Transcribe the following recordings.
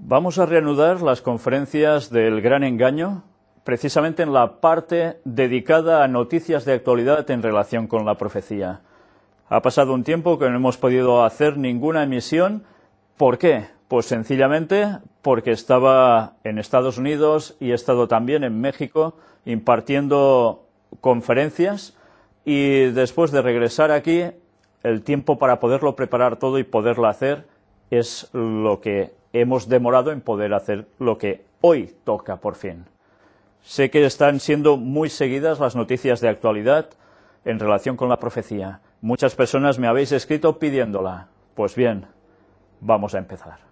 Vamos a reanudar las conferencias del gran engaño, precisamente en la parte dedicada a noticias de actualidad en relación con la profecía. Ha pasado un tiempo que no hemos podido hacer ninguna emisión. ¿Por qué? Pues sencillamente porque estaba en Estados Unidos y he estado también en México impartiendo conferencias y después de regresar aquí, el tiempo para poderlo preparar todo y poderlo hacer es lo que hemos demorado en poder hacer lo que hoy toca por fin. Sé que están siendo muy seguidas las noticias de actualidad en relación con la profecía. Muchas personas me habéis escrito pidiéndola. Pues bien, vamos a empezar.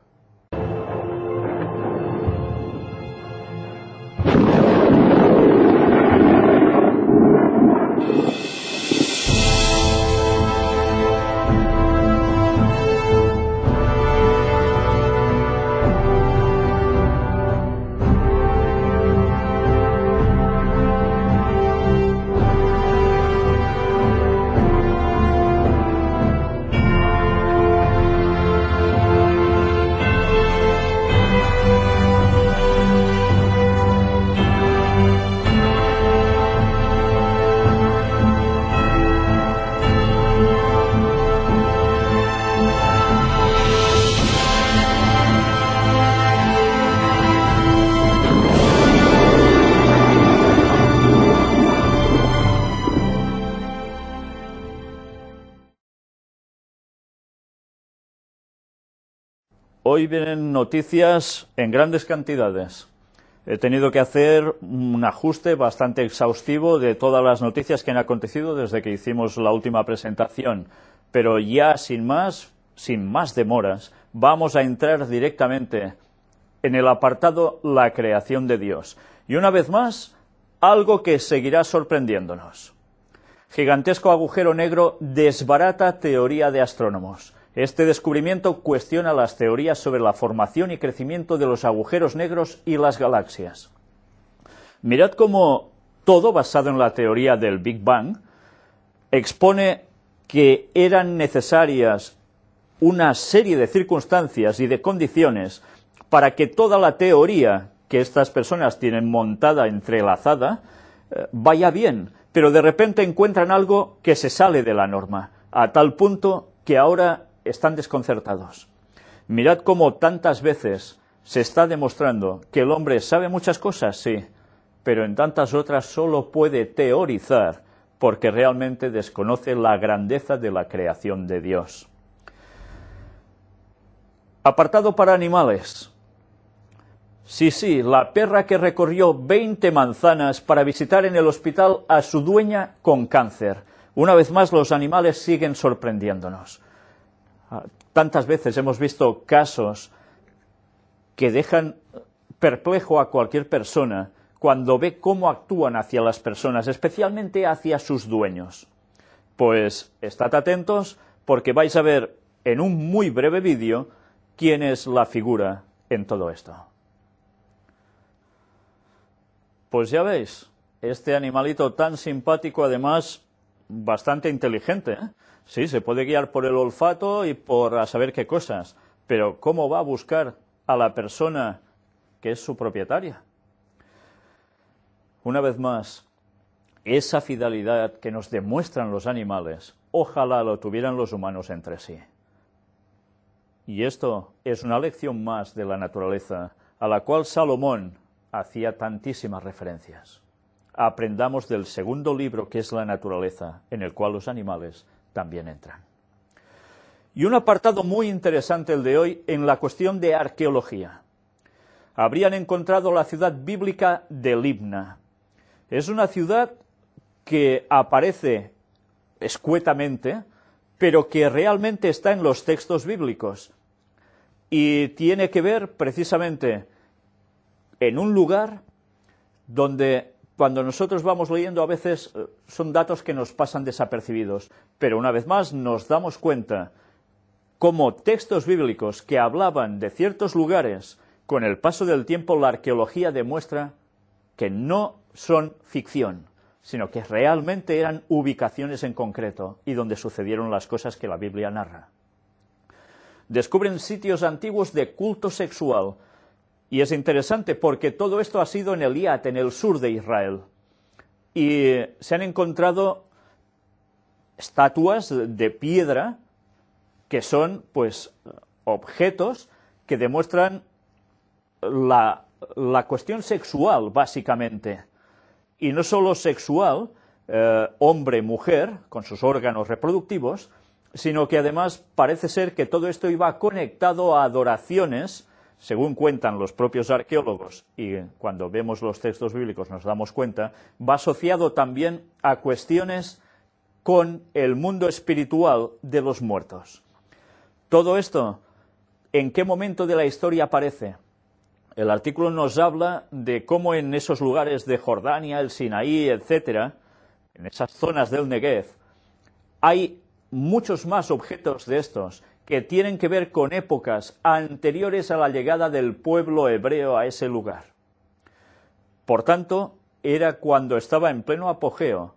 hoy vienen noticias en grandes cantidades. He tenido que hacer un ajuste bastante exhaustivo de todas las noticias que han acontecido desde que hicimos la última presentación. Pero ya sin más, sin más demoras, vamos a entrar directamente en el apartado La creación de Dios. Y una vez más, algo que seguirá sorprendiéndonos. Gigantesco agujero negro desbarata teoría de astrónomos. Este descubrimiento cuestiona las teorías sobre la formación y crecimiento de los agujeros negros y las galaxias. Mirad cómo todo, basado en la teoría del Big Bang, expone que eran necesarias una serie de circunstancias y de condiciones para que toda la teoría que estas personas tienen montada, entrelazada, eh, vaya bien, pero de repente encuentran algo que se sale de la norma, a tal punto que ahora están desconcertados. Mirad cómo tantas veces se está demostrando que el hombre sabe muchas cosas, sí, pero en tantas otras solo puede teorizar porque realmente desconoce la grandeza de la creación de Dios. Apartado para animales. Sí, sí, la perra que recorrió 20 manzanas para visitar en el hospital a su dueña con cáncer. Una vez más los animales siguen sorprendiéndonos. Ah, tantas veces hemos visto casos que dejan perplejo a cualquier persona cuando ve cómo actúan hacia las personas, especialmente hacia sus dueños. Pues estad atentos porque vais a ver en un muy breve vídeo quién es la figura en todo esto. Pues ya veis, este animalito tan simpático además bastante inteligente. Ah. Sí, se puede guiar por el olfato y por saber qué cosas, pero ¿cómo va a buscar a la persona que es su propietaria? Una vez más, esa fidelidad que nos demuestran los animales, ojalá lo tuvieran los humanos entre sí. Y esto es una lección más de la naturaleza a la cual Salomón hacía tantísimas referencias aprendamos del segundo libro que es la naturaleza, en el cual los animales también entran. Y un apartado muy interesante el de hoy en la cuestión de arqueología. Habrían encontrado la ciudad bíblica de Libna. Es una ciudad que aparece escuetamente, pero que realmente está en los textos bíblicos y tiene que ver precisamente en un lugar donde cuando nosotros vamos leyendo a veces eh, son datos que nos pasan desapercibidos, pero una vez más nos damos cuenta cómo textos bíblicos que hablaban de ciertos lugares, con el paso del tiempo la arqueología demuestra que no son ficción, sino que realmente eran ubicaciones en concreto y donde sucedieron las cosas que la Biblia narra. Descubren sitios antiguos de culto sexual, y es interesante porque todo esto ha sido en Eliat, en el sur de Israel. Y se han encontrado estatuas de piedra que son pues objetos que demuestran la, cuestión sexual, básicamente. Y no solo sexual, eh, hombre-mujer, con sus órganos reproductivos, sino que además parece ser que todo esto iba conectado a adoraciones según cuentan los propios arqueólogos, y cuando vemos los textos bíblicos nos damos cuenta, va asociado también a cuestiones con el mundo espiritual de los muertos. Todo esto, ¿en qué momento de la historia aparece? El artículo nos habla de cómo en esos lugares de Jordania, el Sinaí, etcétera, en esas zonas del Negev, hay muchos más objetos de estos que tienen que ver con épocas anteriores a la llegada del pueblo hebreo a ese lugar. Por tanto, era cuando estaba en pleno apogeo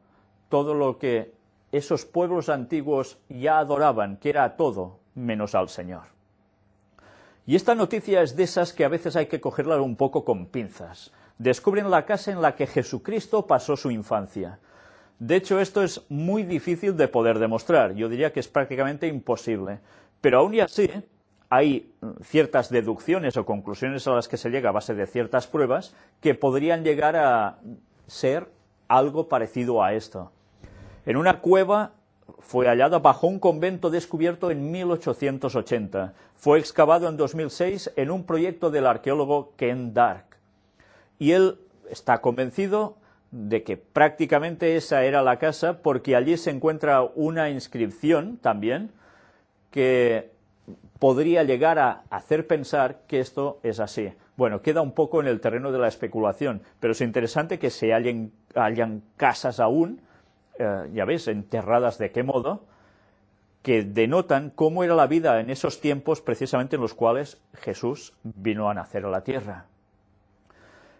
todo lo que esos pueblos antiguos ya adoraban, que era todo menos al Señor. Y esta noticia es de esas que a veces hay que cogerla un poco con pinzas. Descubren la casa en la que Jesucristo pasó su infancia. De hecho, esto es muy difícil de poder demostrar. Yo diría que es prácticamente imposible. Pero aún y así, hay ciertas deducciones o conclusiones a las que se llega a base de ciertas pruebas que podrían llegar a ser algo parecido a esto. En una cueva fue hallada bajo un convento descubierto en 1880. Fue excavado en 2006 en un proyecto del arqueólogo Ken Dark. Y él está convencido de que prácticamente esa era la casa porque allí se encuentra una inscripción también que podría llegar a hacer pensar que esto es así. Bueno, queda un poco en el terreno de la especulación, pero es interesante que se hallen, hayan casas aún, eh, ya ves, enterradas de qué modo, que denotan cómo era la vida en esos tiempos precisamente en los cuales Jesús vino a nacer a la tierra.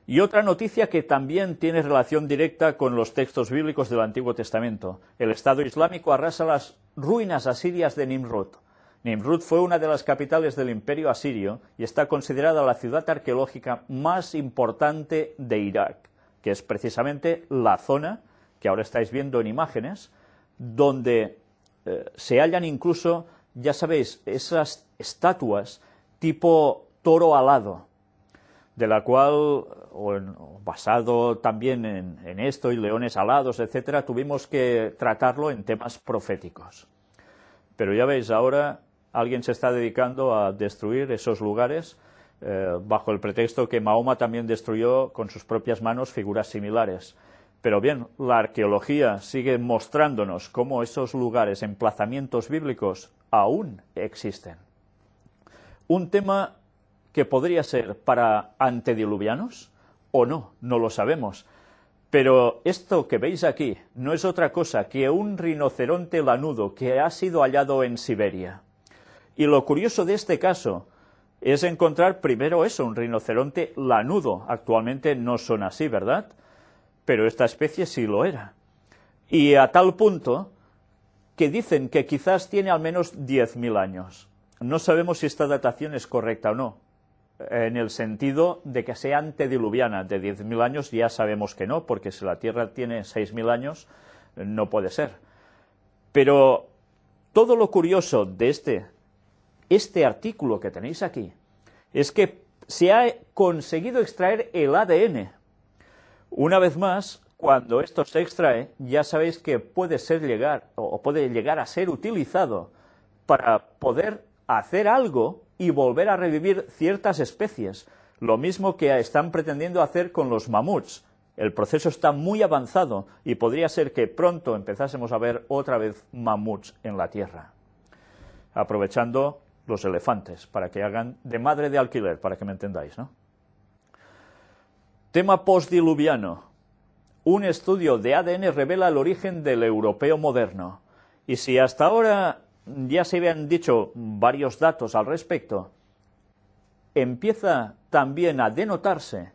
Y otra noticia que también tiene relación directa con los textos bíblicos del Antiguo Testamento. El Estado Islámico arrasa las ruinas asirias de Nimrud. Nimrud fue una de las capitales del imperio asirio y está considerada la ciudad arqueológica más importante de Irak, que es precisamente la zona que ahora estáis viendo en imágenes, donde eh, se hallan incluso, ya sabéis, esas estatuas tipo toro alado, de la cual, basado también en, esto y leones alados, etcétera, tuvimos que tratarlo en temas proféticos. Pero ya veis, ahora alguien se está dedicando a destruir esos lugares eh, bajo el pretexto que Mahoma también destruyó con sus propias manos figuras similares. Pero bien, la arqueología sigue mostrándonos cómo esos lugares, emplazamientos bíblicos, aún existen. Un tema que podría ser para antediluvianos o no, no lo sabemos. Pero esto que veis aquí no es otra cosa que un rinoceronte lanudo que ha sido hallado en Siberia. Y lo curioso de este caso es encontrar primero eso, un rinoceronte lanudo. Actualmente no son así, ¿verdad? Pero esta especie sí lo era. Y a tal punto que dicen que quizás tiene al menos 10.000 años. No sabemos si esta datación es correcta o no, eh, en el sentido de que sea antediluviana, de 10.000 años ya sabemos que no, porque si la Tierra tiene 6.000 años, no puede ser. Pero todo lo curioso de este, este artículo que tenéis aquí es que se ha conseguido extraer el ADN. Una vez más, cuando esto se extrae, ya sabéis que puede ser llegar o puede llegar a ser utilizado para poder hacer algo y volver a revivir ciertas especies, lo mismo que están pretendiendo hacer con los mamuts. El proceso está muy avanzado y podría ser que pronto empezásemos a ver otra vez mamuts en la Tierra, aprovechando los elefantes para que hagan de madre de alquiler, para que me entendáis, ¿no? Tema postdiluviano. Un estudio de ADN revela el origen del europeo moderno. Y si hasta ahora ya se habían dicho varios datos al respecto, empieza también a denotarse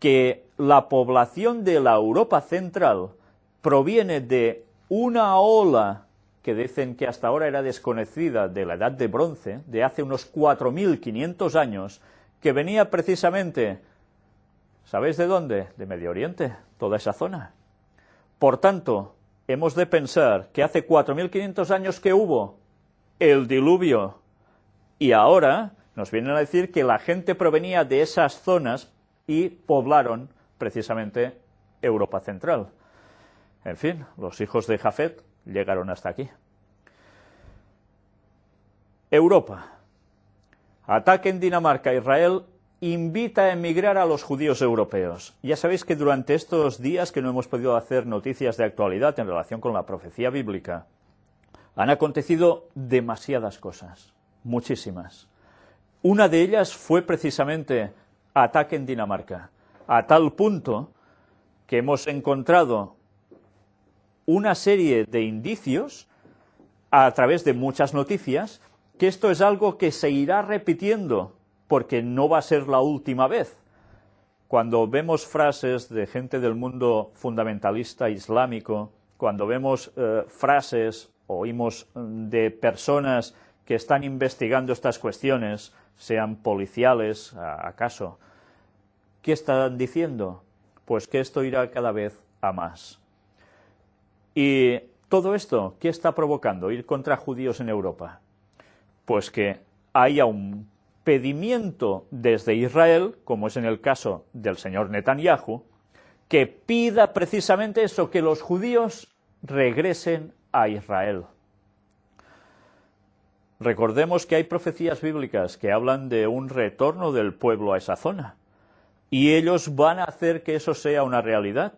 que la población de la Europa Central proviene de una ola que dicen que hasta ahora era desconocida de la Edad de Bronce, de hace unos 4.500 años, que venía precisamente, ¿sabéis de dónde? De Medio Oriente, toda esa zona. Por tanto, hemos de pensar que hace 4.500 años que hubo el diluvio y ahora nos vienen a decir que la gente provenía de esas zonas y poblaron precisamente Europa Central. En fin, los hijos de Jafet llegaron hasta aquí. Europa. Ataque en Dinamarca Israel invita a emigrar a los judíos europeos. Ya sabéis que durante estos días que no hemos podido hacer noticias de actualidad en relación con la profecía bíblica, han acontecido demasiadas cosas, muchísimas. Una de ellas fue precisamente ataque en Dinamarca, a tal punto que hemos encontrado una serie de indicios a través de muchas noticias que esto es algo que se irá repitiendo porque no va a ser la última vez. Cuando vemos frases de gente del mundo fundamentalista islámico, cuando vemos frases eh, frases, oímos mm, de personas que están investigando estas cuestiones, sean policiales, acaso, ¿qué están diciendo? Pues que esto irá cada vez a más. Y todo esto, ¿qué está provocando ir contra judíos en Europa? Pues que hay aún pedimiento desde Israel, como es en el caso del señor Netanyahu, que pida precisamente eso, que los judíos regresen a Israel. Recordemos que hay profecías bíblicas que hablan de un retorno del pueblo a esa zona y ellos van a hacer que eso sea una realidad.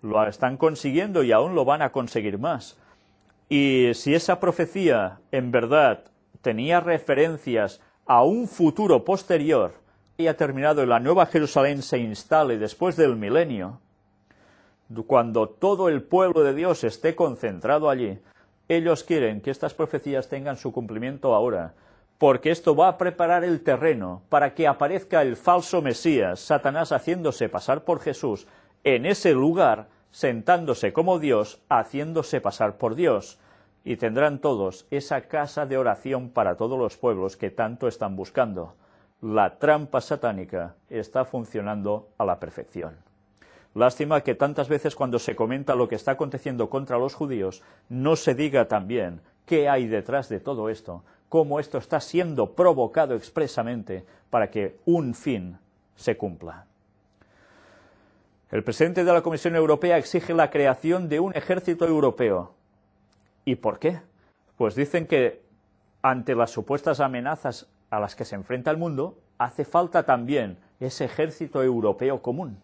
Lo están consiguiendo y aún lo van a conseguir más. Y si esa profecía en verdad tenía referencias a un futuro posterior, ha terminado y la Nueva Jerusalén se instale después del milenio, cuando todo el pueblo de Dios esté concentrado allí, ellos quieren que estas profecías tengan su cumplimiento ahora, porque esto va a preparar el terreno para que aparezca el falso Mesías, Satanás haciéndose pasar por Jesús, en ese lugar, sentándose como Dios, haciéndose pasar por Dios y tendrán todos esa casa de oración para todos los pueblos que tanto están buscando. La trampa satánica está funcionando a la perfección. Lástima que tantas veces cuando se comenta lo que está aconteciendo contra los judíos, no se diga también qué hay detrás de todo esto, cómo esto está siendo provocado expresamente para que un fin se cumpla. El presidente de la Comisión Europea exige la creación de un ejército europeo ¿Y por qué? Pues dicen que ante las supuestas amenazas a las que se enfrenta el mundo, hace falta también ese ejército europeo común.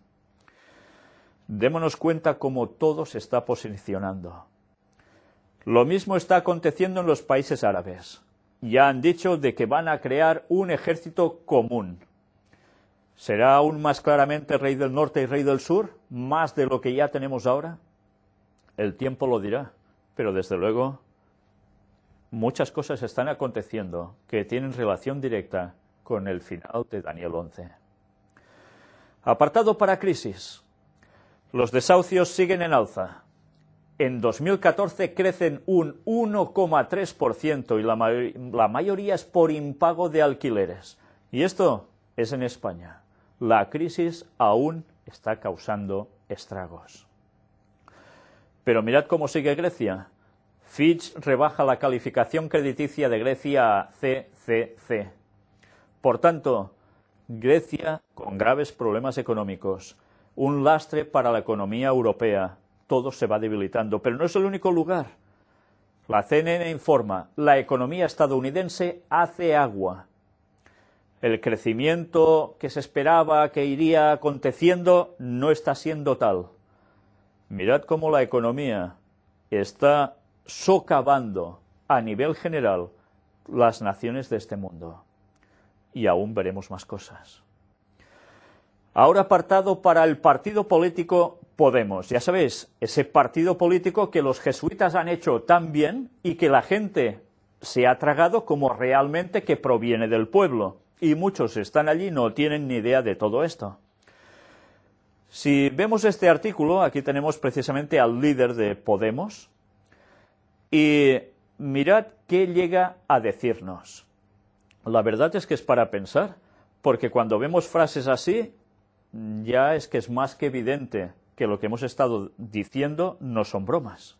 Démonos cuenta cómo todo se está posicionando. Lo mismo está aconteciendo en los países árabes. Ya han dicho de que van a crear un ejército común. ¿Será aún más claramente rey del norte y rey del sur? ¿Más de lo que ya tenemos ahora? El tiempo lo dirá. Pero desde luego, muchas cosas están aconteciendo que tienen relación directa con el final de Daniel 11. Apartado para crisis. Los desahucios siguen en alza. En 2014 crecen un 1,3% y la, la mayoría es por impago de alquileres. Y esto es en España. La crisis aún está causando estragos. Pero mirad cómo sigue Grecia. Fitch rebaja la calificación crediticia de Grecia a CCC. Por tanto, Grecia con graves problemas económicos, un lastre para la economía europea. Todo se va debilitando, pero no es el único lugar. La CNN informa, la economía estadounidense hace agua. El crecimiento que se esperaba que iría aconteciendo no está siendo tal. Mirad cómo la economía está socavando a nivel general las naciones de este mundo. Y aún veremos más cosas. Ahora apartado para el partido político Podemos. Ya sabéis, ese partido político que los jesuitas han hecho tan bien y que la gente se ha tragado como realmente que proviene del pueblo. Y muchos están allí no tienen ni idea de todo esto. Si vemos este artículo, aquí tenemos precisamente al líder de Podemos y mirad qué llega a decirnos. La verdad es que es para pensar, porque cuando vemos frases así, ya es que es más que evidente que lo que hemos estado diciendo no son bromas.